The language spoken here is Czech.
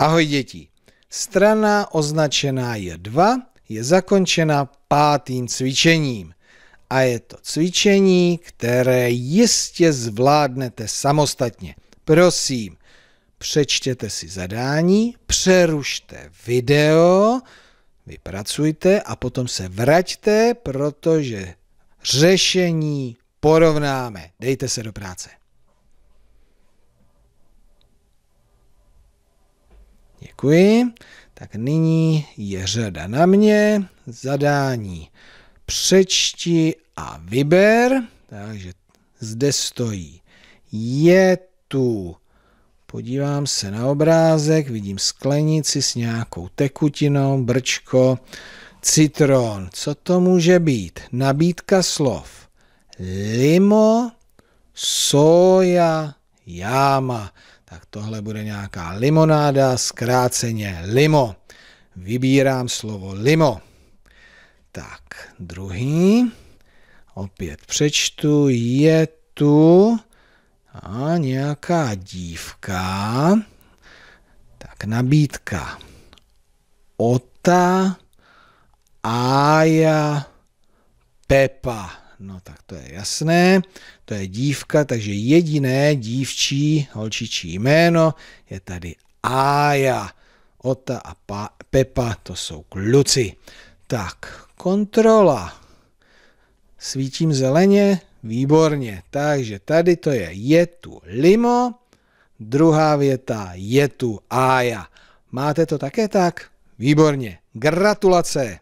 Ahoj děti. Strana označená je 2 je zakončena pátým cvičením. A je to cvičení, které jistě zvládnete samostatně. Prosím, přečtěte si zadání, přerušte video, vypracujte a potom se vraťte, protože řešení porovnáme. Dejte se do práce. Děkuji. Tak nyní je řada na mě. Zadání přečti a vyber. Takže zde stojí. Je tu. Podívám se na obrázek, vidím sklenici s nějakou tekutinou, brčko, citron. Co to může být? Nabídka slov. Limo, soja, jáma tak tohle bude nějaká limonáda, zkráceně limo. Vybírám slovo limo. Tak, druhý. Opět přečtu. Je tu a nějaká dívka. Tak, nabídka. Ota, Aja, Pepa. No tak to je jasné, to je dívka, takže jediné dívčí holčičí jméno je tady Aja. Ota a pa, Pepa to jsou kluci. Tak, kontrola. Svítím zeleně, výborně. Takže tady to je, je tu limo, druhá věta, je tu Aja. Máte to také tak? Výborně, gratulace!